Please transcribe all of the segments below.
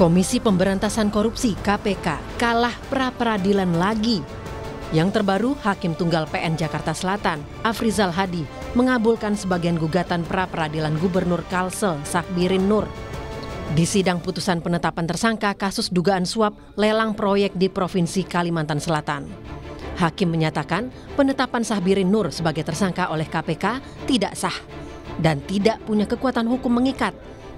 Komisi Pemberantasan Korupsi KPK kalah pra-peradilan lagi. Yang terbaru, Hakim Tunggal PN Jakarta Selatan, Afrizal Hadi, mengabulkan sebagian gugatan pra-peradilan Gubernur Kalsel Sakbirin Nur. Di sidang putusan penetapan tersangka kasus dugaan suap lelang proyek di Provinsi Kalimantan Selatan. Hakim menyatakan penetapan Sahbirin Nur sebagai tersangka oleh KPK tidak sah dan tidak punya kekuatan hukum mengikat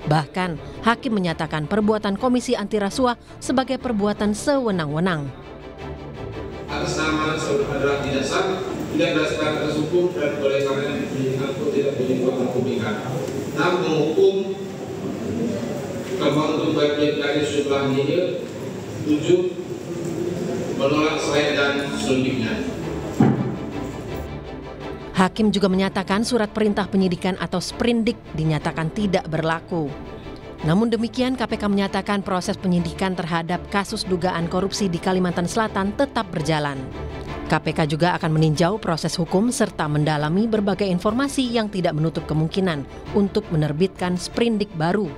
Bahkan, hakim menyatakan perbuatan Komisi Anti Rasuah sebagai perbuatan sewenang-wenang. Atas nama saudara tidak sah, tidak berdasarkan atas hukum dan oleh karena penyelidikan pun tidak punya kuasa hukumkan. Namun menghukum kemampuan bagian dari sebuah nihil, tujuh menolak saya dan selanjutnya. Hakim juga menyatakan surat perintah penyidikan atau sprindik dinyatakan tidak berlaku. Namun demikian KPK menyatakan proses penyidikan terhadap kasus dugaan korupsi di Kalimantan Selatan tetap berjalan. KPK juga akan meninjau proses hukum serta mendalami berbagai informasi yang tidak menutup kemungkinan untuk menerbitkan sprindik baru.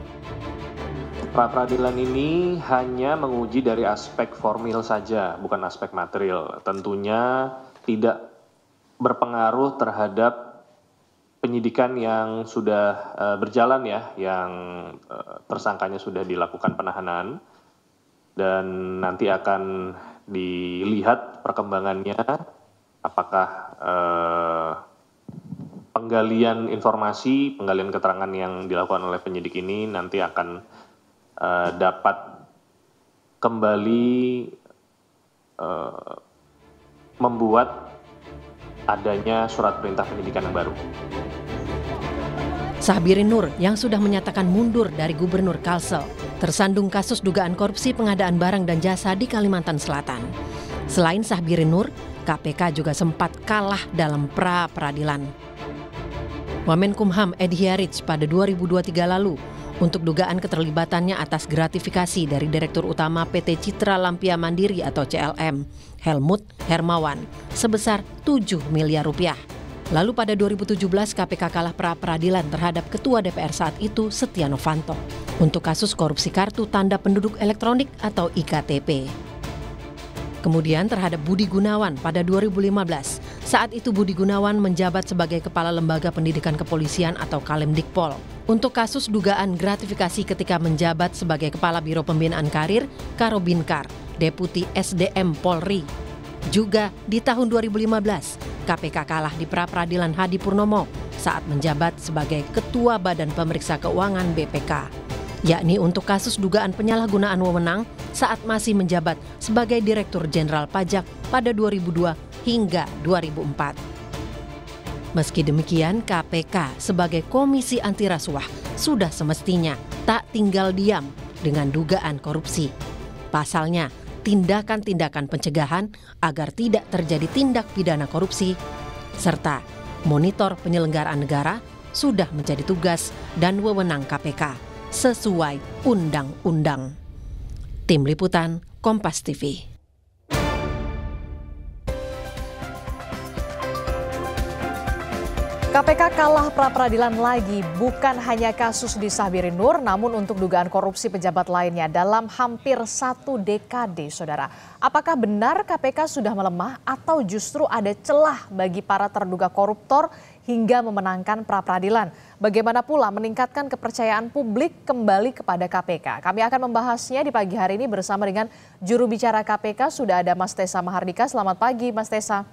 Pra peradilan ini hanya menguji dari aspek formil saja, bukan aspek material. Tentunya tidak berpengaruh terhadap penyidikan yang sudah uh, berjalan ya, yang uh, tersangkanya sudah dilakukan penahanan dan nanti akan dilihat perkembangannya apakah uh, penggalian informasi, penggalian keterangan yang dilakukan oleh penyidik ini nanti akan uh, dapat kembali uh, membuat adanya surat perintah penyidikan yang baru. Sahbirin Nur yang sudah menyatakan mundur dari Gubernur Kalsel tersandung kasus dugaan korupsi pengadaan barang dan jasa di Kalimantan Selatan. Selain Sahbirin Nur, KPK juga sempat kalah dalam pra-peradilan. Wamenkumham Edi Hiarich pada 2023 lalu untuk dugaan keterlibatannya atas gratifikasi dari Direktur Utama PT Citra Lampia Mandiri atau CLM, Helmut Hermawan, sebesar 7 miliar rupiah. Lalu pada 2017 KPK kalah pra-peradilan terhadap Ketua DPR saat itu Setia Novanto untuk kasus korupsi kartu tanda penduduk elektronik atau IKTP. Kemudian terhadap Budi Gunawan pada 2015 saat itu Budi Gunawan menjabat sebagai Kepala Lembaga Pendidikan Kepolisian atau Kalemdikpol. Untuk kasus dugaan gratifikasi ketika menjabat sebagai Kepala Biro Pembinaan Karir Karobinkar, Deputi SDM Polri. Juga di tahun 2015, KPK kalah di pra peradilan Hadi Purnomo saat menjabat sebagai Ketua Badan Pemeriksa Keuangan BPK yakni untuk kasus dugaan penyalahgunaan wewenang saat masih menjabat sebagai Direktur Jenderal Pajak pada 2002 hingga 2004. Meski demikian, KPK sebagai komisi anti rasuah sudah semestinya tak tinggal diam dengan dugaan korupsi. Pasalnya, tindakan-tindakan pencegahan agar tidak terjadi tindak pidana korupsi serta monitor penyelenggaraan negara sudah menjadi tugas dan wewenang KPK sesuai undang-undang. Tim Liputan Kompas TV KPK kalah pra-peradilan lagi bukan hanya kasus di Sahbiri Nur namun untuk dugaan korupsi pejabat lainnya dalam hampir satu dekade saudara. Apakah benar KPK sudah melemah atau justru ada celah bagi para terduga koruptor hingga memenangkan pra-peradilan? Bagaimana pula meningkatkan kepercayaan publik kembali kepada KPK? Kami akan membahasnya di pagi hari ini bersama dengan juru bicara KPK sudah ada Mas Tesa Mahardika. Selamat pagi Mas Tesa.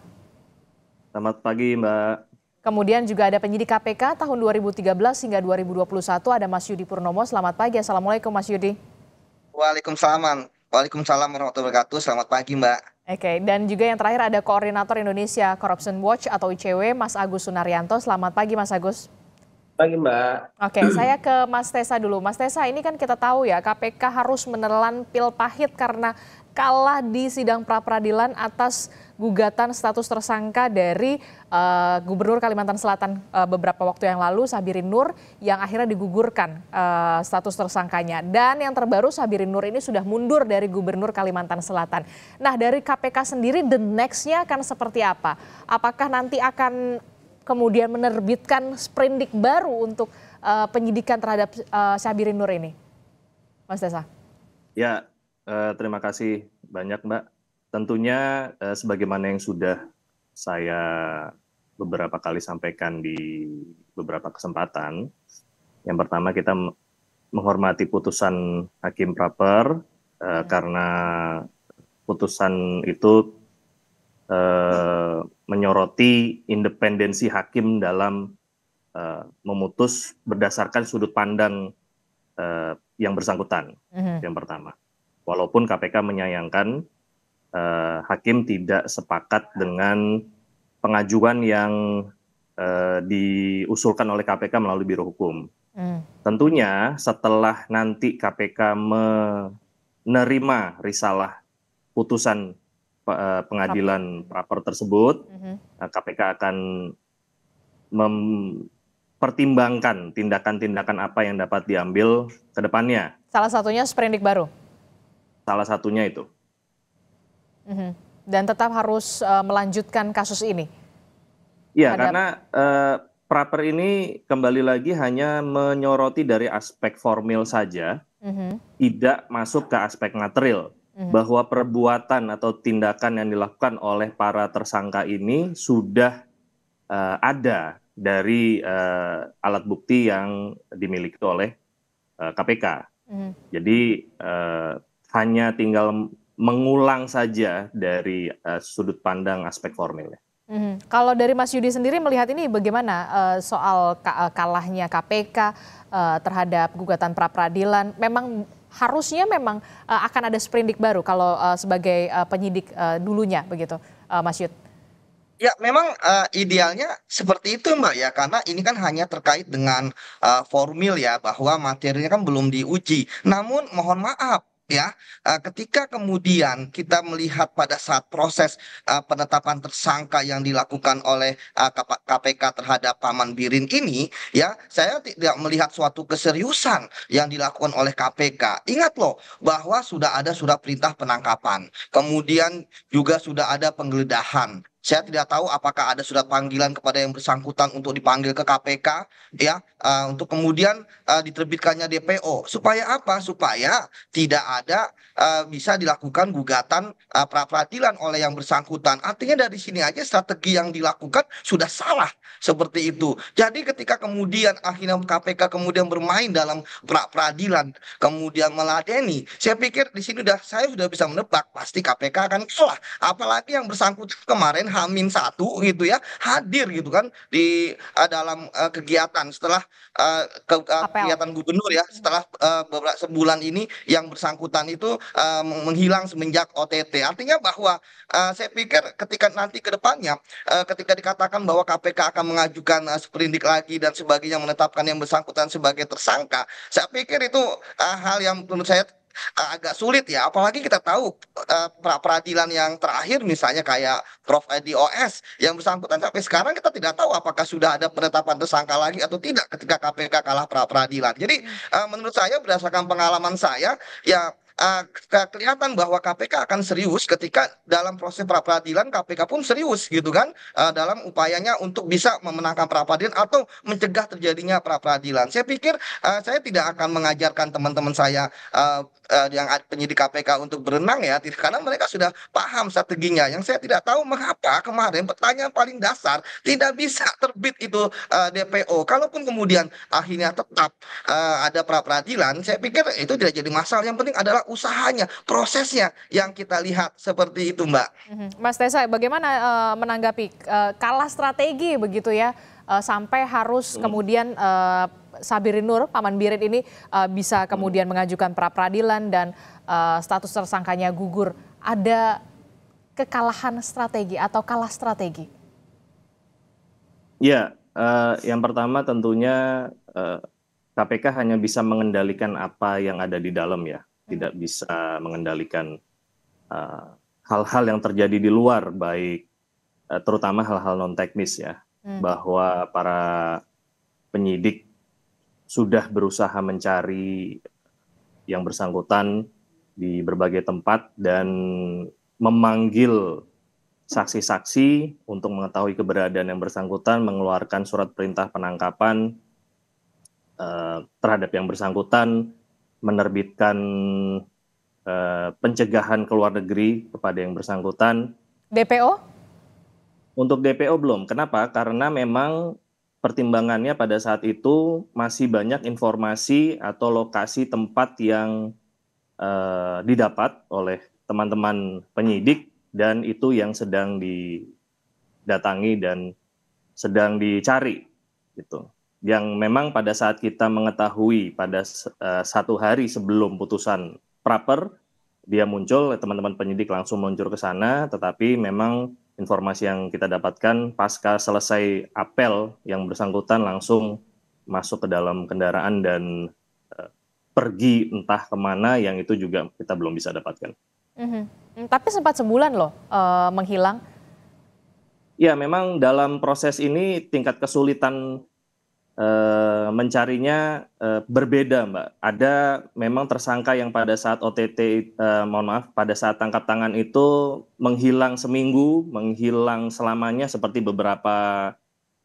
Selamat pagi Mbak. Kemudian juga ada penyidik KPK tahun 2013 hingga 2021 ada Mas Yudi Purnomo. Selamat pagi. Assalamualaikum Mas Yudi. Waalaikumsalam. Waalaikumsalam warahmatullahi wabarakatuh. Selamat pagi Mbak. Oke, dan juga yang terakhir ada Koordinator Indonesia Corruption Watch atau ICW, Mas Agus Sunaryanto. Selamat pagi Mas Agus. Pagi Mbak. Oke, saya ke Mas Tesa dulu. Mas Tesa, ini kan kita tahu ya KPK harus menelan pil pahit karena kalah di sidang pra peradilan atas gugatan status tersangka dari uh, Gubernur Kalimantan Selatan uh, beberapa waktu yang lalu Sabirin Nur yang akhirnya digugurkan uh, status tersangkanya. Dan yang terbaru Sabirin Nur ini sudah mundur dari Gubernur Kalimantan Selatan. Nah, dari KPK sendiri the next-nya akan seperti apa? Apakah nanti akan kemudian menerbitkan sprindik baru untuk uh, penyidikan terhadap uh, Sabirin Nur ini? Mas Desa. Ya, uh, terima kasih banyak Mbak tentunya eh, sebagaimana yang sudah saya beberapa kali sampaikan di beberapa kesempatan, yang pertama kita menghormati putusan hakim praper eh, ya. karena putusan itu eh, menyoroti independensi hakim dalam eh, memutus berdasarkan sudut pandang eh, yang bersangkutan. -hmm. Yang pertama, walaupun KPK menyayangkan eh, hakim tidak sepakat dengan pengajuan yang eh, diusulkan oleh KPK melalui Biro Hukum. Hmm. Tentunya setelah nanti KPK menerima risalah putusan eh, pengadilan rapor tersebut, hmm. KPK eh, akan mempertimbangkan tindakan-tindakan apa yang dapat diambil ke depannya. Salah satunya seperindik baru. Salah satunya itu. Dan tetap harus uh, melanjutkan kasus ini. Ya, Hadap... karena uh, Praper ini kembali lagi hanya menyoroti dari aspek formil saja, mm-hmm. tidak masuk ke aspek material mm-hmm. bahwa perbuatan atau tindakan yang dilakukan oleh para tersangka ini sudah uh, ada dari uh, alat bukti yang dimiliki oleh uh, KPK. Mm-hmm. Jadi uh, hanya tinggal mengulang saja dari uh, sudut pandang aspek formilnya. Mm-hmm. Kalau dari Mas Yudi sendiri melihat ini bagaimana uh, soal ka- eh, kalahnya KPK uh, terhadap gugatan pra peradilan, memang harusnya memang uh, akan ada sprindik baru kalau uh, sebagai uh, penyidik uh, dulunya begitu, uh, Mas Yud. Ya, memang uh, idealnya seperti itu, Mbak. Ya, karena ini kan hanya terkait dengan uh, formil, ya, bahwa materinya kan belum diuji. Namun, mohon maaf, ya eh, ketika kemudian kita melihat pada saat proses eh, penetapan tersangka yang dilakukan oleh eh, kpk terhadap paman birin ini ya saya tidak melihat suatu keseriusan yang dilakukan oleh KPK ingat loh bahwa sudah ada surat perintah penangkapan kemudian juga sudah ada penggeledahan saya tidak tahu apakah ada sudah panggilan kepada yang bersangkutan untuk dipanggil ke KPK ya uh, untuk kemudian uh, diterbitkannya DPO supaya apa supaya tidak ada uh, bisa dilakukan gugatan uh, pra peradilan oleh yang bersangkutan artinya dari sini aja strategi yang dilakukan sudah salah seperti itu jadi ketika kemudian akhirnya KPK kemudian bermain dalam pra peradilan kemudian meladeni saya pikir di sini sudah saya sudah bisa menebak pasti KPK akan kalah apalagi yang bersangkutan kemarin Hamin satu gitu ya hadir gitu kan di uh, dalam uh, kegiatan setelah uh, ke, uh, kegiatan gubernur ya setelah uh, beberapa sebulan ini yang bersangkutan itu uh, menghilang semenjak OTT artinya bahwa uh, saya pikir ketika nanti ke depannya uh, ketika dikatakan bahwa KPK akan mengajukan uh, seperindik lagi dan sebagainya menetapkan yang bersangkutan sebagai tersangka saya pikir itu uh, hal yang menurut saya Eh, agak sulit ya apalagi kita tahu eh, pra peradilan yang terakhir misalnya kayak Prof Edi OS yang bersangkutan sampai sekarang kita tidak tahu apakah sudah ada penetapan tersangka lagi atau tidak ketika KPK kalah pra peradilan. Jadi hmm. eh, menurut saya berdasarkan pengalaman saya ya Eh, kelihatan bahwa KPK akan serius ketika dalam proses pra peradilan KPK pun serius gitu kan eh, dalam upayanya untuk bisa memenangkan pra peradilan atau mencegah terjadinya pra peradilan. Saya pikir eh, saya tidak akan mengajarkan teman-teman saya yang penyidik KPK untuk berenang ya karena mereka sudah paham strateginya. Yang saya tidak tahu mengapa kemarin pertanyaan paling dasar tidak bisa terbit itu DPO. Kalaupun kemudian akhirnya tetap ada pra peradilan, saya pikir itu tidak jadi masalah. Yang penting adalah usahanya, prosesnya yang kita lihat seperti itu, Mbak. Mhm. Mas Tessa, bagaimana uh, menanggapi uh, kalah strategi begitu ya uh, sampai harus hmm. kemudian uh, Sabirin Nur, Paman Birin ini uh, bisa kemudian hmm. mengajukan pra peradilan dan uh, status tersangkanya gugur. Ada kekalahan strategi atau kalah strategi? Ya, uh, yang pertama tentunya uh, KPK hanya bisa mengendalikan apa yang ada di dalam ya tidak bisa mengendalikan eh, hal-hal uh, yang terjadi di luar baik uh, terutama hal-hal non teknis ya hmm. bahwa para penyidik sudah berusaha mencari yang bersangkutan di berbagai tempat dan memanggil saksi-saksi untuk mengetahui keberadaan yang bersangkutan, mengeluarkan surat perintah penangkapan uh, terhadap yang bersangkutan, menerbitkan uh, pencegahan ke luar negeri kepada yang bersangkutan. DPO? Untuk DPO belum. Kenapa? Karena memang pertimbangannya pada saat itu masih banyak informasi atau lokasi tempat yang uh, didapat oleh teman-teman penyidik dan itu yang sedang didatangi dan sedang dicari gitu yang memang pada saat kita mengetahui pada uh, satu hari sebelum putusan proper dia muncul teman-teman penyidik langsung muncul ke sana tetapi memang informasi yang kita dapatkan pasca selesai apel yang bersangkutan langsung masuk ke dalam kendaraan dan uh, pergi entah kemana yang itu juga kita belum bisa dapatkan. Mm -hmm. Tapi sempat sebulan loh uh, menghilang. Ya memang dalam proses ini tingkat kesulitan Eh, mencarinya eh, berbeda, Mbak. Ada memang tersangka yang pada saat OTT, uh, eh, mohon maaf, pada saat tangkap tangan itu menghilang seminggu, menghilang selamanya, seperti beberapa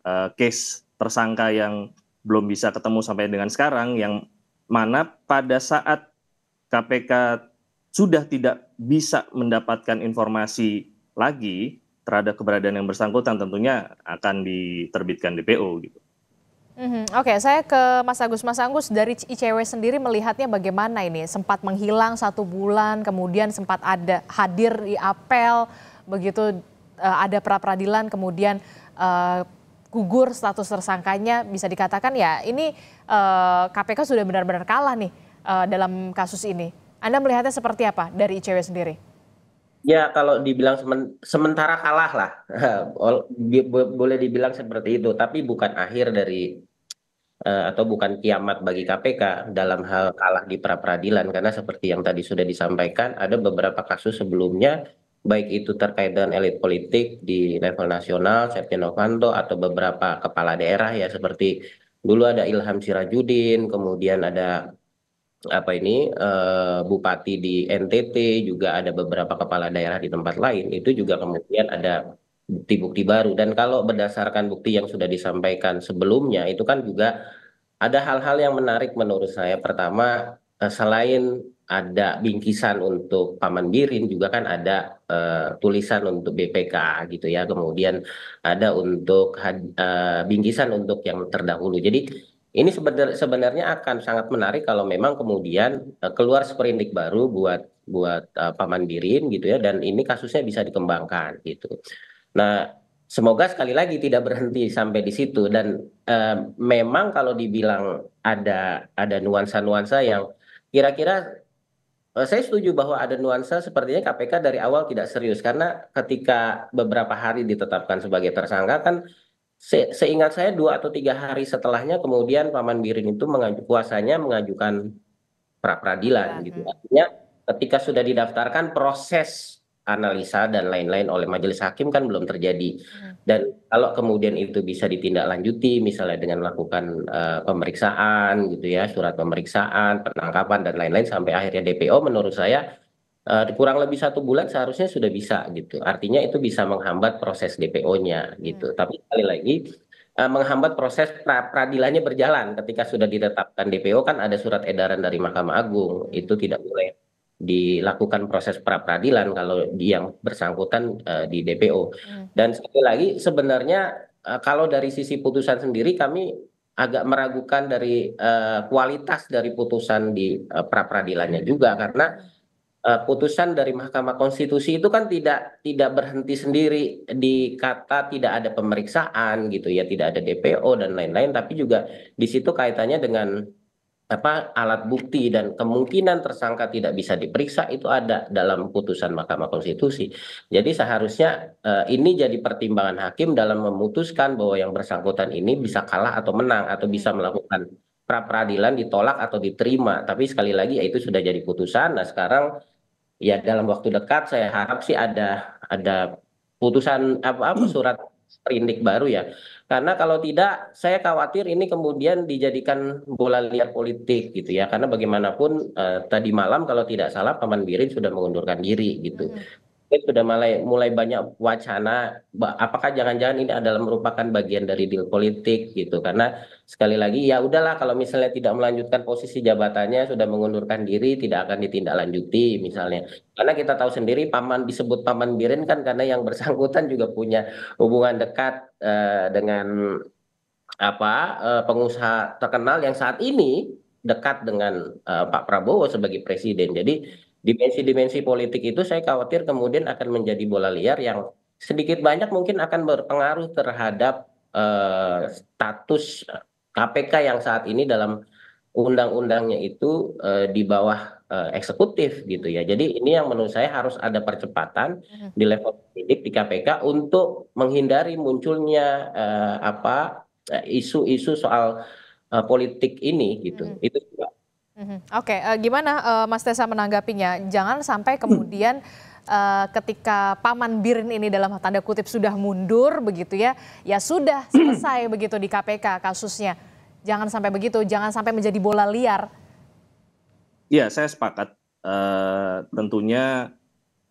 uh, case tersangka yang belum bisa ketemu sampai dengan sekarang, yang mana pada saat KPK sudah tidak bisa mendapatkan informasi lagi terhadap keberadaan yang bersangkutan, tentunya akan diterbitkan DPO gitu. Mm -hmm. Oke, okay, saya ke Mas Agus. Mas Agus dari ICW sendiri melihatnya bagaimana ini? Sempat menghilang satu bulan, kemudian sempat ada hadir di apel, begitu uh, ada pra peradilan, kemudian uh, gugur status tersangkanya. Bisa dikatakan ya ini uh, e, KPK sudah benar-benar kalah nih uh, dalam kasus ini. Anda melihatnya seperti apa dari ICW sendiri? Ya kalau dibilang sementara kalah lah, boleh dibilang seperti itu. Tapi bukan akhir dari eh, atau bukan kiamat bagi KPK dalam hal kalah di pra peradilan karena seperti yang tadi sudah disampaikan ada beberapa kasus sebelumnya baik itu terkait dengan elit politik di level nasional Setia Novanto atau beberapa kepala daerah ya seperti dulu ada Ilham Sirajudin kemudian ada apa ini uh, bupati di NTT juga ada beberapa kepala daerah di tempat lain itu juga kemudian ada bukti-bukti baru dan kalau berdasarkan bukti yang sudah disampaikan sebelumnya itu kan juga ada hal-hal yang menarik menurut saya pertama eh, selain ada bingkisan untuk Paman Birin juga kan ada uh, tulisan untuk BPK gitu ya kemudian ada untuk uh, bingkisan untuk yang terdahulu jadi ini sebenar, sebenarnya akan sangat menarik kalau memang kemudian uh, keluar seperindik baru buat buat uh, Paman Birin gitu ya dan ini kasusnya bisa dikembangkan gitu. Nah, semoga sekali lagi tidak berhenti sampai di situ dan uh, memang kalau dibilang ada ada nuansa-nuansa yang kira-kira saya setuju bahwa ada nuansa sepertinya KPK dari awal tidak serius karena ketika beberapa hari ditetapkan sebagai tersangka kan se seingat saya dua atau tiga hari setelahnya kemudian Paman Birin itu mengaju kuasanya mengajukan pra peradilan gitu artinya ketika sudah didaftarkan proses analisa dan lain-lain oleh majelis hakim kan belum terjadi hmm. dan kalau kemudian itu bisa ditindaklanjuti misalnya dengan melakukan uh, pemeriksaan gitu ya surat pemeriksaan penangkapan dan lain-lain sampai akhirnya DPO menurut saya uh, kurang lebih satu bulan seharusnya sudah bisa gitu. Artinya itu bisa menghambat proses DPO-nya iya. gitu. Hmm. Tapi sekali lagi eh, menghambat proses pra peradilannya berjalan ketika sudah ditetapkan DPO kan ada surat edaran dari Mahkamah Agung itu tidak boleh dilakukan proses pra peradilan kalau yang bersangkutan uh, di DPO. Hmm. Dan sekali lagi sebenarnya uh, kalau dari sisi putusan sendiri kami agak meragukan dari uh, kualitas dari putusan di uh, pra peradilannya juga karena hmm. Eh, putusan dari Mahkamah Konstitusi itu kan tidak tidak berhenti sendiri di kata tidak ada pemeriksaan gitu ya, tidak ada DPO dan lain-lain tapi juga di situ kaitannya dengan apa alat bukti dan kemungkinan tersangka tidak bisa diperiksa itu ada dalam putusan Mahkamah Konstitusi. Jadi seharusnya eh, ini jadi pertimbangan hakim dalam memutuskan bahwa yang bersangkutan ini bisa kalah atau menang atau bisa hmm. melakukan pra peradilan ditolak atau diterima. Tapi sekali lagi ya itu sudah jadi putusan. Nah, sekarang ya dalam waktu dekat saya harap sih ada ada putusan apa apa surat perindik baru ya karena kalau tidak saya khawatir ini kemudian dijadikan bola liar politik gitu ya karena bagaimanapun eh, tadi malam kalau tidak salah Paman Birin sudah mengundurkan diri gitu ini sudah mulai mulai banyak wacana apakah jangan-jangan ini adalah merupakan bagian dari deal politik gitu karena sekali lagi ya udahlah kalau misalnya tidak melanjutkan posisi jabatannya sudah mengundurkan diri tidak akan ditindaklanjuti misalnya karena kita tahu sendiri paman disebut paman biren kan karena yang bersangkutan juga punya hubungan dekat eh, dengan apa eh, pengusaha terkenal yang saat ini dekat dengan uh, Pak Prabowo sebagai presiden. Jadi dimensi-dimensi politik itu saya khawatir kemudian akan menjadi bola liar yang sedikit banyak mungkin akan berpengaruh terhadap uh, status KPK yang saat ini dalam undang-undangnya itu uh, di bawah uh, eksekutif gitu ya. Jadi ini yang menurut saya harus ada percepatan hmm. di level politik di KPK untuk menghindari munculnya uh, apa isu-isu soal uh, politik ini gitu. Hmm. Itu juga Mm-hmm. Oke, okay, uh, eh, gimana uh, Mas Tessa menanggapinya? Jangan sampai kemudian uh, ketika Paman Birin ini dalam tanda kutip sudah mundur begitu ya, ya sudah selesai begitu di KPK kasusnya. Jangan sampai begitu, jangan sampai menjadi bola liar. Ya, saya sepakat. Uh, tentunya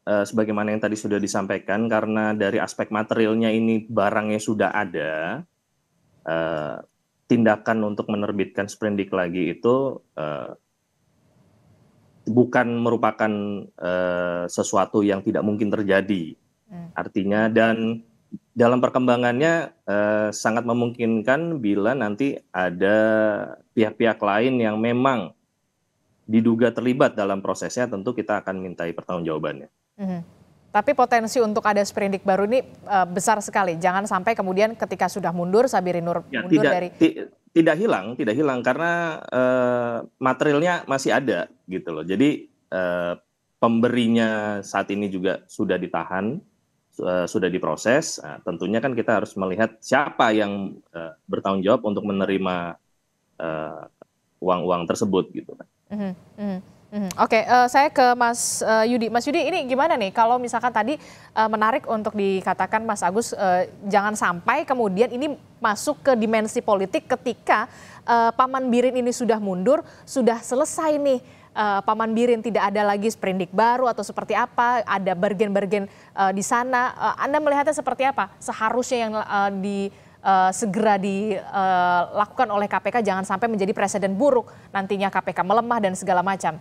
uh, sebagaimana yang tadi sudah disampaikan, karena dari aspek materialnya ini barangnya sudah ada, uh, tindakan untuk menerbitkan sprindik lagi itu uh, bukan merupakan uh, sesuatu yang tidak mungkin terjadi. Hmm. Artinya dan dalam perkembangannya uh, sangat memungkinkan bila nanti ada pihak-pihak lain yang memang diduga terlibat dalam prosesnya, tentu kita akan mintai pertanggungjawabannya. Mm -hmm. Tapi potensi untuk ada sprindik baru ini uh, besar sekali. Jangan sampai kemudian ketika sudah mundur Sabirin Nur ya, mundur tidak, dari ti, tidak hilang, tidak hilang karena uh, materialnya masih ada gitu loh. Jadi uh, pemberinya saat ini juga sudah ditahan, uh, sudah diproses. Nah, tentunya kan kita harus melihat siapa yang uh, bertanggung jawab untuk menerima uang-uang uh, tersebut gitu kan. Mm -hmm. Hmm, Oke, okay. uh, eh, saya ke Mas uh, Yudi. Mas Yudi, ini gimana nih kalau misalkan tadi uh, menarik untuk dikatakan Mas Agus, uh, jangan sampai kemudian ini masuk ke dimensi politik ketika uh, Paman Birin ini sudah mundur, sudah selesai nih uh, Paman Birin tidak ada lagi sprindik baru atau seperti apa, ada bergen-bergen uh, di sana. Uh, Anda melihatnya seperti apa? Seharusnya yang uh, di uh, segera dilakukan oleh KPK jangan sampai menjadi presiden buruk nantinya KPK melemah dan segala macam.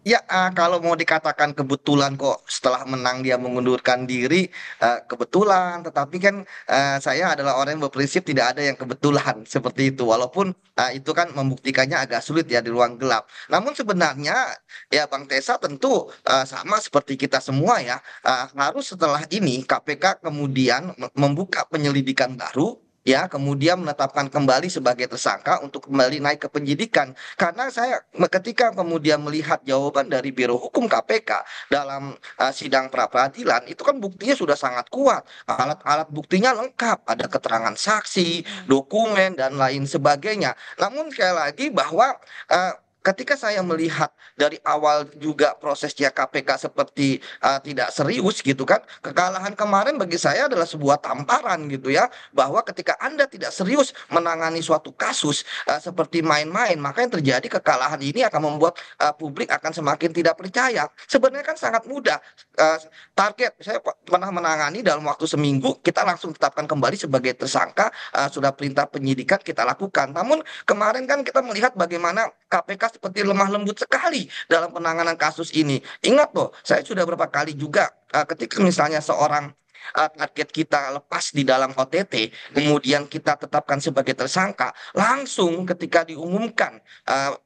Ya, eh, kalau mau dikatakan kebetulan kok setelah menang dia mengundurkan diri eh, kebetulan, tetapi kan eh, saya adalah orang yang berprinsip tidak ada yang kebetulan seperti itu. Walaupun itu kan membuktikannya agak sulit ya di ruang gelap. Namun sebenarnya ya Bang Tesa tentu sama seperti kita semua ya, harus setelah ini KPK kemudian membuka penyelidikan baru ya kemudian menetapkan kembali sebagai tersangka untuk kembali naik ke penyidikan karena saya ketika kemudian melihat jawaban dari biro hukum KPK dalam uh, sidang pra peradilan itu kan buktinya sudah sangat kuat alat-alat buktinya lengkap ada keterangan saksi hmm. dokumen dan lain sebagainya namun sekali lagi bahwa uh, ketika saya melihat dari awal juga prosesnya kpk seperti ah, tidak serius gitu kan kekalahan kemarin bagi saya adalah sebuah tamparan gitu ya bahwa ketika anda tidak serius menangani suatu kasus ah, seperti main-main maka yang terjadi kekalahan ini akan membuat ah, publik akan semakin tidak percaya sebenarnya kan sangat mudah target saya pernah menangani dalam waktu seminggu kita langsung tetapkan kembali sebagai tersangka sudah perintah penyidikan kita lakukan namun kemarin kan kita melihat bagaimana KPK seperti lemah lembut sekali dalam penanganan kasus ini. Ingat loh, saya sudah berapa kali juga uh, ketika misalnya seorang eh, target kita lepas di dalam OTT, kemudian kita tetapkan sebagai tersangka, langsung ketika diumumkan uh,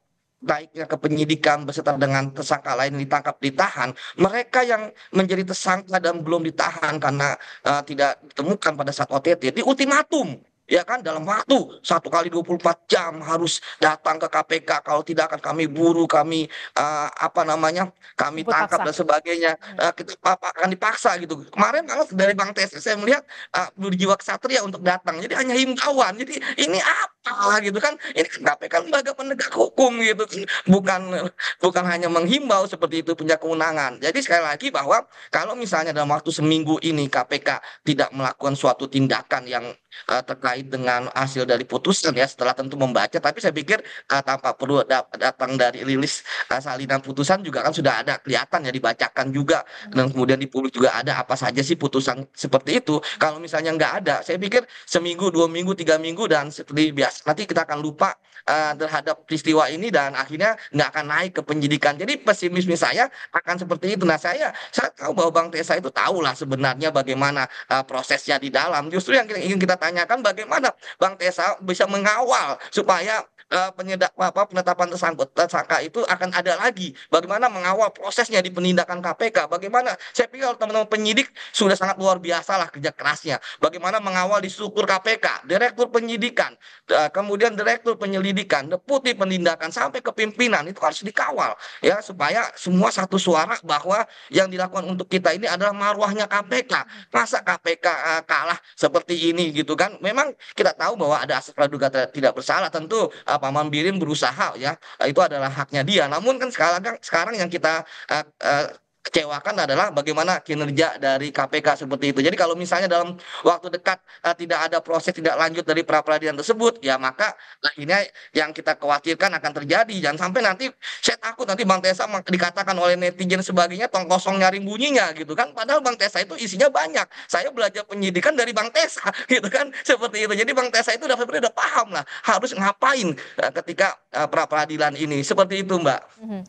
ke penyidikan beserta dengan tersangka lain ditangkap ditahan mereka yang menjadi tersangka dan belum ditahan karena uh, tidak ditemukan pada saat OTT di ultimatum ya kan dalam waktu satu kali 24 jam harus datang ke KPK kalau tidak akan kami buru kami uh, apa namanya kami tangkap paksa. dan sebagainya uh, kita apa, akan dipaksa gitu kemarin kalau dari Bang TSS saya melihat uh, jiwa kesatria untuk datang jadi hanya himbauan jadi ini apa gitu kan ini KPK kan lembaga penegak hukum gitu bukan bukan hanya menghimbau seperti itu punya kewenangan jadi sekali lagi bahwa kalau misalnya dalam waktu seminggu ini KPK tidak melakukan suatu tindakan yang Eh, terkait dengan hasil dari putusan ya setelah tentu membaca tapi saya pikir eh, tanpa perlu datang dari rilis eh, salinan putusan juga kan sudah ada kelihatan ya dibacakan juga hmm. dan kemudian di publik juga ada apa saja sih putusan seperti itu kalau misalnya nggak ada saya pikir seminggu dua minggu tiga minggu dan seperti biasa nanti kita akan lupa uh, terhadap peristiwa ini dan akhirnya nggak akan naik ke penyidikan jadi pesimisme saya akan seperti itu nah saya saya tahu bahwa bang Tesa itu tahu lah sebenarnya bagaimana uh, prosesnya di dalam justru yang ingin kita tanyakan bagaimana bang tesa bisa mengawal supaya Eh, penyedak apa penetapan tersangkut tersangka itu akan ada lagi bagaimana mengawal prosesnya di penindakan KPK bagaimana saya pikir teman-teman penyidik sudah sangat luar biasa lah kerja kerasnya bagaimana mengawal di struktur KPK direktur penyidikan eh, kemudian direktur penyelidikan deputi penindakan sampai ke pimpinan itu harus dikawal ya supaya semua satu suara bahwa yang dilakukan untuk kita ini adalah marwahnya KPK masa KPK uh, eh, kalah seperti ini gitu kan memang kita tahu bahwa ada aspek praduga tidak bersalah tentu uh, Paman Birin berusaha ya itu adalah haknya dia. Namun kan sekarang sekarang yang kita uh, uh, kecewakan adalah bagaimana kinerja dari KPK seperti itu. Jadi kalau misalnya dalam waktu dekat uh, tidak ada proses tidak lanjut dari pra peradilan tersebut, ya maka akhirnya yang kita khawatirkan akan terjadi. Jangan sampai nanti saya takut nanti Bang Tesa dikatakan oleh netizen sebagainya tong kosong nyari bunyinya gitu kan. Padahal Bang Tesa itu isinya banyak. Saya belajar penyidikan dari Bang Tesa gitu kan seperti itu. Jadi Bang Tesa itu udah udah paham lah harus ngapain eh, ketika uh, eh, pra peradilan ini seperti itu Mbak. Mhm.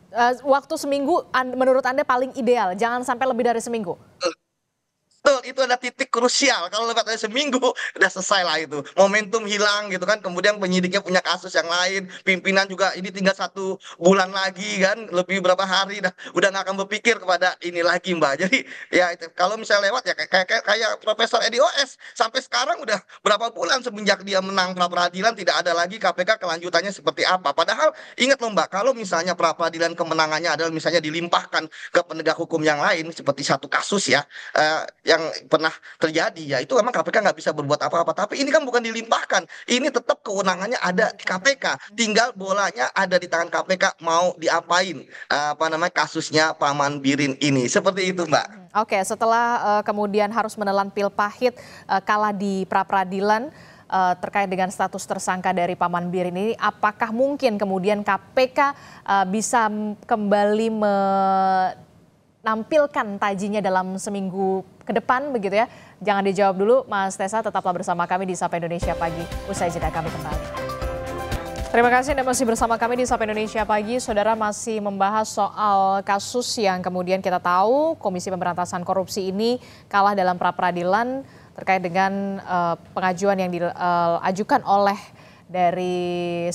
waktu seminggu menurut anda paling ideal ideal jangan sampai lebih dari seminggu betul itu ada titik krusial kalau lewat dari seminggu udah selesai lah itu momentum hilang gitu kan kemudian penyidiknya punya kasus yang lain pimpinan juga ini tinggal satu bulan lagi kan lebih berapa hari dah udah nggak akan berpikir kepada ini lagi mbak jadi ya itu, kalau misalnya lewat ya kayak kayak, kayak Profesor Edi OS sampai sekarang udah berapa bulan semenjak dia menang pra peradilan tidak ada lagi KPK kelanjutannya seperti apa padahal ingat loh mbak kalau misalnya pra peradilan kemenangannya adalah misalnya dilimpahkan ke penegak hukum yang lain seperti satu kasus ya uh, ya yang pernah terjadi ya itu memang KPK nggak bisa berbuat apa-apa tapi ini kan bukan dilimpahkan ini tetap kewenangannya ada di KPK tinggal bolanya ada di tangan KPK mau diapain eh, apa namanya kasusnya Paman Birin ini seperti itu Mbak. Hmm, oke setelah uh, kemudian harus menelan pil pahit uh, kalah di pra peradilan terkait dengan status tersangka dari Paman Birin ini, apakah mungkin kemudian KPK bisa kembali me nampilkan tajinya dalam seminggu ke depan begitu ya. Jangan dijawab dulu Mas Tessa tetaplah bersama kami di Sapa Indonesia Pagi. Usai jeda kami kembali. Terima kasih Anda masih bersama kami di Sapa Indonesia Pagi. Saudara masih membahas soal kasus yang kemudian kita tahu Komisi Pemberantasan Korupsi ini kalah dalam pra-peradilan terkait dengan uh, pengajuan yang diajukan eh, uh, oleh dari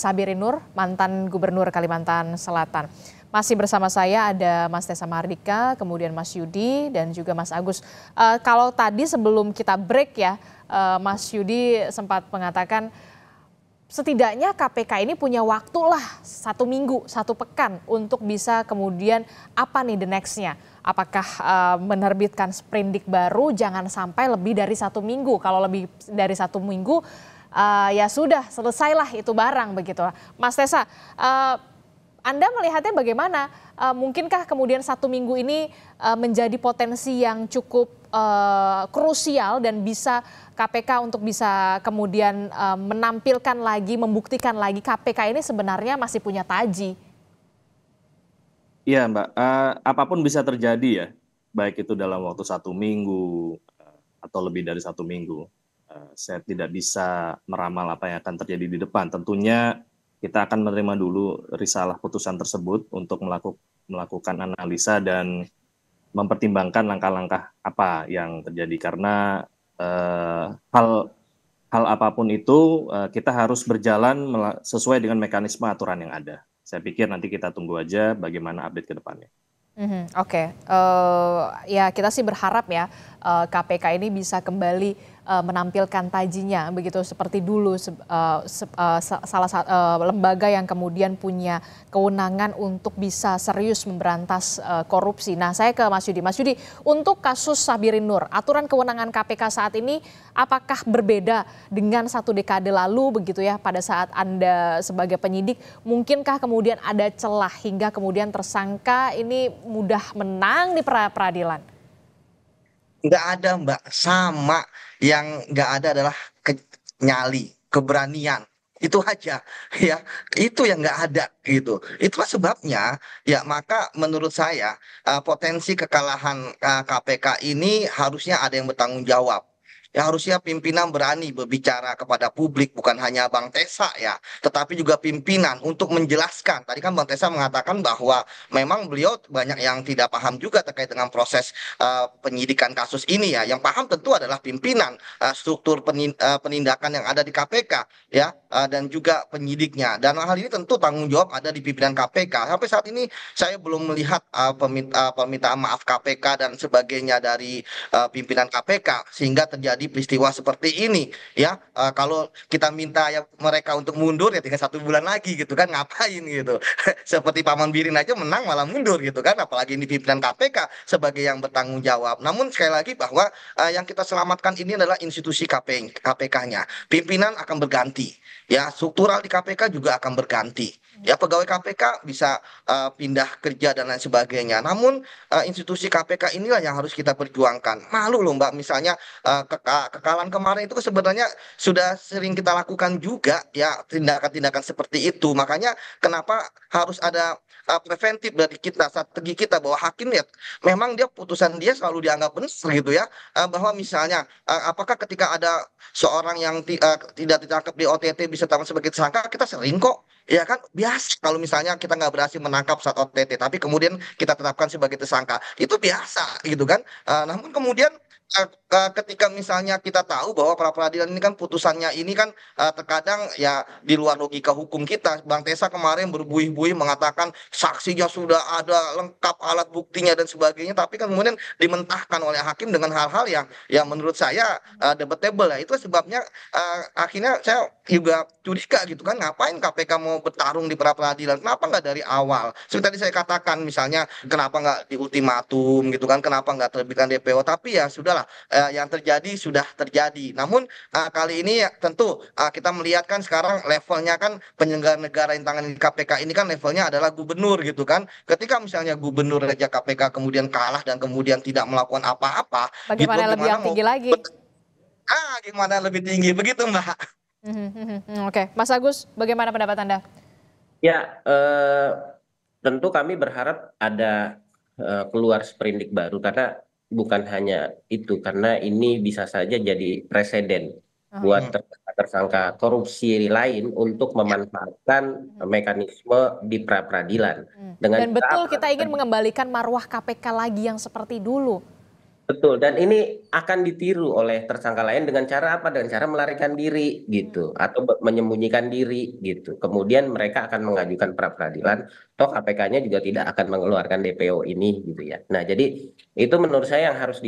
Sabirinur mantan Gubernur Kalimantan Selatan. Masih bersama saya ada Mas Tessa Mardika, kemudian Mas Yudi dan juga Mas Agus. Uh, kalau tadi sebelum kita break ya, uh, Mas Yudi sempat mengatakan setidaknya KPK ini punya waktu lah satu minggu, satu pekan untuk bisa kemudian apa nih the nextnya. Apakah uh, menerbitkan sprindik baru jangan sampai lebih dari satu minggu. Kalau lebih dari satu minggu uh, ya sudah selesailah itu barang begitu. Mas Tessa, uh, anda melihatnya bagaimana? Eh, mungkinkah kemudian satu minggu ini eh, menjadi potensi yang cukup eh, krusial dan bisa KPK untuk bisa kemudian menampilkan lagi, membuktikan lagi KPK ini sebenarnya masih punya taji? Iya Mbak, apapun bisa terjadi ya, baik itu dalam waktu satu minggu atau lebih dari satu minggu. saya tidak bisa meramal apa yang akan terjadi di depan. Tentunya kita akan menerima dulu risalah putusan tersebut untuk melaku, melakukan analisa dan mempertimbangkan langkah-langkah apa yang terjadi karena eh, hal hal apapun itu eh, kita harus berjalan sesuai dengan mekanisme aturan yang ada. Saya pikir nanti kita tunggu aja bagaimana update ke depannya. Mm-hmm, Oke, okay. uh, eh, ya kita sih berharap ya uh, eh, KPK ini bisa kembali uh, menampilkan tajinya begitu seperti dulu uh, salah uh, lembaga yang kemudian punya kewenangan untuk bisa serius memberantas uh, korupsi. Nah, saya ke Mas Yudi. Mas Yudi, untuk kasus Sabirin Nur, aturan kewenangan KPK saat ini apakah berbeda dengan satu dekade lalu begitu ya pada saat Anda sebagai penyidik, mungkinkah kemudian ada celah hingga kemudian tersangka ini mudah menang di peradilan? Enggak ada, Mbak. Sama yang nggak ada adalah ke, nyali keberanian itu aja ya itu yang nggak ada gitu itulah sebabnya ya maka menurut saya uh, potensi kekalahan uh, eh, KPK ini harusnya ada yang bertanggung jawab ya harusnya pimpinan berani berbicara kepada publik bukan hanya Bang Tesa ya, tetapi juga pimpinan untuk menjelaskan. Tadi kan Bang Tesa mengatakan bahwa memang beliau banyak yang tidak paham juga terkait dengan proses uh, penyidikan kasus ini ya. Yang paham tentu adalah pimpinan uh, struktur eh, penindakan yang ada di KPK ya. Eh, dan juga penyidiknya dan hal ini tentu tanggung jawab ada di pimpinan kpk sampai saat ini saya belum melihat eh, peminta, eh, permintaan maaf kpk dan sebagainya dari pimpinan kpk sehingga terjadi peristiwa seperti ini ya kalau kita minta ya mereka untuk mundur ya tinggal satu bulan lagi gitu kan ngapain gitu seperti paman birin aja menang malah mundur gitu kan apalagi ini pimpinan kpk sebagai yang bertanggung jawab namun sekali lagi bahwa yang kita selamatkan ini adalah institusi KPK-nya pimpinan akan berganti ya struktural di KPK juga akan berganti hmm. ya pegawai KPK bisa uh, pindah kerja dan lain sebagainya namun uh, institusi KPK inilah yang harus kita perjuangkan malu loh mbak misalnya uh, eh, ke kemarin itu sebenarnya sudah sering kita lakukan juga ya tindakan-tindakan seperti itu makanya kenapa harus ada Uh, preventif dari kita strategi kita bahwa hakim ya memang dia putusan dia selalu dianggap benar gitu ya uh, bahwa misalnya uh, apakah ketika ada seorang yang tidak ditangkap di OTT bisa ditangkap sebagai tersangka kita sering kok ya kan biasa kalau misalnya kita nggak berhasil menangkap saat OTT tapi kemudian kita tetapkan sebagai tersangka itu biasa gitu kan namun kemudian Eh, eh, ketika misalnya kita tahu bahwa pra peradilan ini kan putusannya ini kan eh, terkadang ya di luar logika hukum kita. Bang Tesa kemarin berbuih-buih mengatakan saksinya sudah ada lengkap alat buktinya dan sebagainya, tapi kan kemudian dimentahkan oleh hakim dengan hal-hal yang yang menurut saya uh, debatable ya. Itu sebabnya uh, akhirnya saya juga curiga gitu kan ngapain KPK mau bertarung di pra peradilan? Kenapa nggak dari awal? Seperti tadi saya katakan misalnya kenapa nggak di ultimatum gitu kan? Kenapa nggak terbitkan DPO? Tapi ya sudahlah Eh, yang terjadi sudah terjadi namun eh, kali ini ya, tentu eh, kita melihat kan sekarang levelnya kan penyelenggara negara yang tangan KPK ini kan levelnya adalah gubernur gitu kan ketika misalnya gubernur raja KPK kemudian kalah dan kemudian tidak melakukan apa-apa bagaimana gitu, lebih gimana tinggi lagi ah gimana lebih tinggi begitu mbak mhm, mhm, mhm, oke okay. Mas Agus bagaimana pendapat anda ya eh, tentu kami berharap ada eh, keluar seperindik baru karena bukan hanya itu karena ini bisa saja jadi presiden oh, buat ya. tersangka, korupsi lain untuk iya. memanfaatkan ya. mekanisme di pra peradilan. Hmm. Dan betul kita ingin mengembalikan marwah KPK lagi yang seperti dulu. Betul, dan ini akan ditiru oleh tersangka lain dengan cara apa? Dengan cara melarikan diri gitu atau menyembunyikan diri gitu. Kemudian mereka akan mengajukan pra peradilan, toh KPK-nya juga tidak akan mengeluarkan DPO ini gitu ya. Nah, jadi itu menurut saya yang harus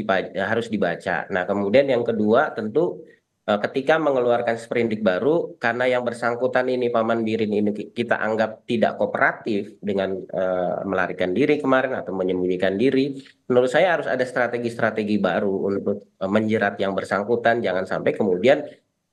harus dibaca. Nah, kemudian yang kedua tentu Eh, ketika mengeluarkan sprindik baru karena yang bersangkutan ini paman birin ini kita anggap tidak kooperatif dengan uh, melarikan diri kemarin atau menyembunyikan diri menurut saya harus ada strategi-strategi baru untuk eh, menjerat yang bersangkutan jangan sampai kemudian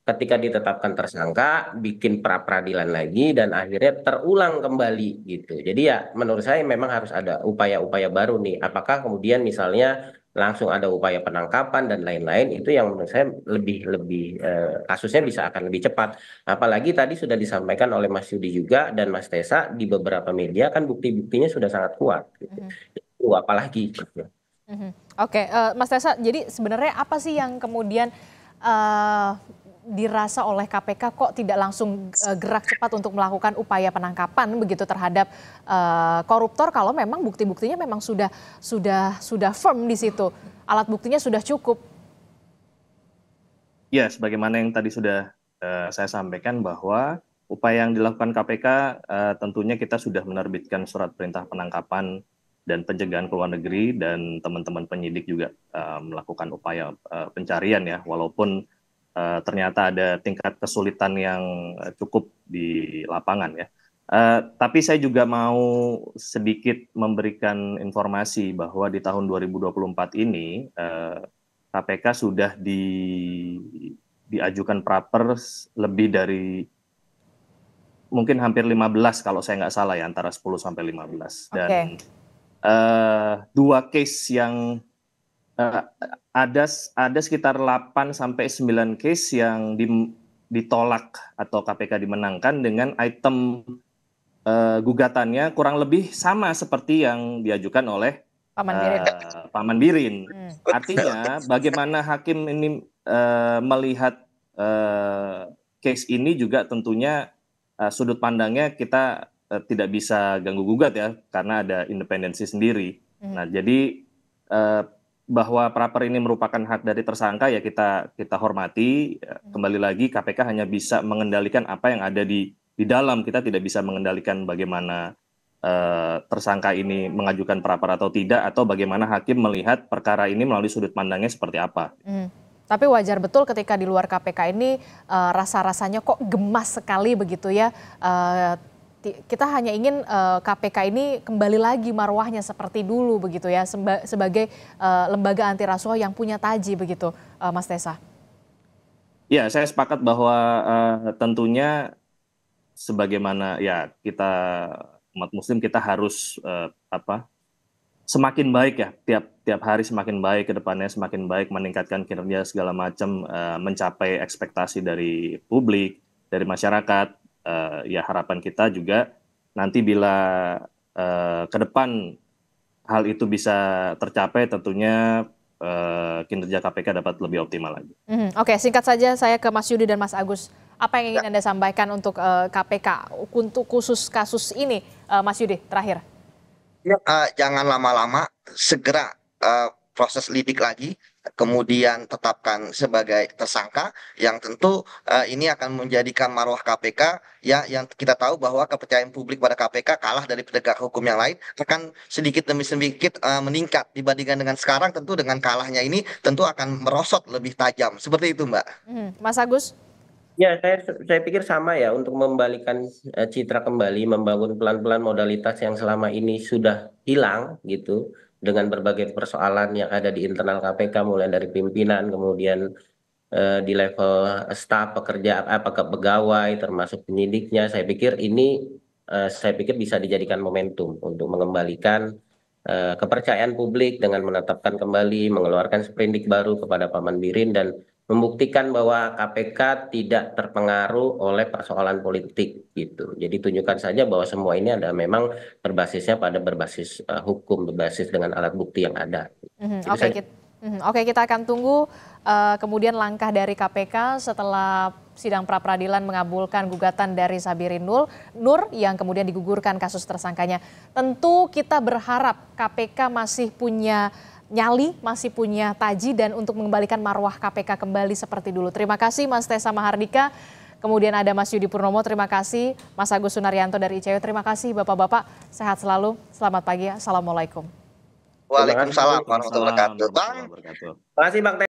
ketika ditetapkan tersangka bikin pra peradilan lagi dan akhirnya terulang kembali gitu jadi ya menurut saya memang harus ada upaya-upaya baru nih apakah kemudian misalnya langsung ada upaya penangkapan dan lain-lain itu yang menurut saya lebih lebih eh, kasusnya bisa akan lebih cepat apalagi tadi sudah disampaikan oleh Mas Yudi juga dan Mas Tesa di beberapa media kan bukti-buktinya sudah sangat kuat gitu. Mm -hmm. itu apalagi Mm -hmm. Oke, okay. uh, eh, Mas Tesa, jadi sebenarnya apa sih yang kemudian uh, dirasa oleh KPK kok tidak langsung eh, gerak cepat untuk melakukan upaya penangkapan begitu terhadap uh, koruptor kalau memang bukti-buktinya memang sudah sudah sudah firm di situ alat buktinya sudah cukup. Ya, sebagaimana yang tadi sudah uh, saya sampaikan bahwa upaya yang dilakukan KPK uh, tentunya kita sudah menerbitkan surat perintah penangkapan dan pencegahan ke luar negeri dan teman-teman penyidik juga uh, melakukan upaya uh, pencarian ya walaupun uh, ternyata ada tingkat kesulitan yang eh, cukup di lapangan ya. Uh, tapi saya juga mau sedikit memberikan informasi bahwa di tahun 2024 ini uh, KPK sudah di, diajukan praper lebih dari mungkin hampir 15 kalau saya nggak salah ya antara 10 sampai 15 dan okay. uh, dua case yang uh, ada ada sekitar 8 sampai 9 case yang di, ditolak atau KPK dimenangkan dengan item uh, gugatannya kurang lebih sama seperti yang diajukan oleh Paman Birin. Uh, Paman Birin. Hmm. Artinya bagaimana hakim ini uh, melihat uh, case ini juga tentunya uh, sudut pandangnya kita tidak bisa ganggu gugat ya karena ada independensi sendiri. Hmm. Nah, jadi uh, bahwa praper ini merupakan hak dari tersangka ya kita kita hormati ya, hmm. kembali lagi KPK hanya bisa mengendalikan apa yang ada di di dalam kita tidak bisa mengendalikan bagaimana uh, tersangka ini mengajukan praper atau tidak atau bagaimana hakim melihat perkara ini melalui sudut pandangnya seperti apa. Hmm. Tapi wajar betul ketika di luar KPK ini uh, rasa-rasanya kok gemas sekali begitu ya uh, kita hanya ingin uh, eh, KPK ini kembali lagi marwahnya seperti dulu begitu ya sebagai uh, lembaga anti rasuah yang punya taji begitu uh, Mas Tesa. Ya, saya sepakat bahwa uh, tentunya sebagaimana ya kita umat muslim kita harus uh, apa? semakin baik ya tiap tiap hari semakin baik ke depannya semakin baik meningkatkan kinerja segala macam uh, mencapai ekspektasi dari publik, dari masyarakat uh, ya harapan kita juga nanti bila uh, ke depan hal itu bisa tercapai tentunya uh, kinerja KPK dapat lebih optimal lagi. Mm, Oke, okay. singkat saja saya ke Mas Yudi dan Mas Agus. Apa yang ingin ya. Anda sampaikan untuk uh, KPK untuk khusus kasus ini, uh, Mas Yudi, terakhir? Ya, uh, jangan lama-lama, segera uh, proses lidik lagi kemudian tetapkan sebagai tersangka yang tentu eh, ini akan menjadikan marwah kpk ya, yang kita tahu bahwa kepercayaan publik pada kpk kalah dari penegak hukum yang lain akan sedikit demi sedikit eh, meningkat dibandingkan dengan sekarang tentu dengan kalahnya ini tentu akan merosot lebih tajam seperti itu mbak hmm, Mas Agus Ya, saya, saya pikir sama ya untuk membalikan uh, citra kembali, membangun pelan-pelan modalitas yang selama ini sudah hilang gitu dengan berbagai persoalan yang ada di internal KPK mulai dari pimpinan kemudian eh, di level staf pekerja apakah eh, pegawai termasuk penyidiknya saya pikir ini eh, saya pikir bisa dijadikan momentum untuk mengembalikan eh, kepercayaan publik dengan menetapkan kembali mengeluarkan sprindik baru kepada Paman Birin dan membuktikan bahwa KPK tidak terpengaruh oleh persoalan politik gitu. Jadi tunjukkan saja bahwa semua ini ada memang berbasisnya pada berbasis uh, hukum, berbasis dengan alat bukti yang ada. Mm-hmm. Oke, okay, kita, mm-hmm. okay, kita akan tunggu uh, kemudian langkah dari KPK setelah sidang pra peradilan mengabulkan gugatan dari Sabirin Nur, Nur yang kemudian digugurkan kasus tersangkanya. Tentu kita berharap KPK masih punya nyali, masih punya taji dan untuk mengembalikan marwah KPK kembali seperti dulu. Terima kasih Mas Tessa Mahardika, kemudian ada Mas Yudi Purnomo, terima kasih Mas Agus Sunaryanto dari ICW, e, terima kasih Bapak-Bapak, sehat selalu, selamat pagi, Assalamualaikum. Waalaikumsalam warahmatullahi wabarakatuh. Bang, terima kasih Bang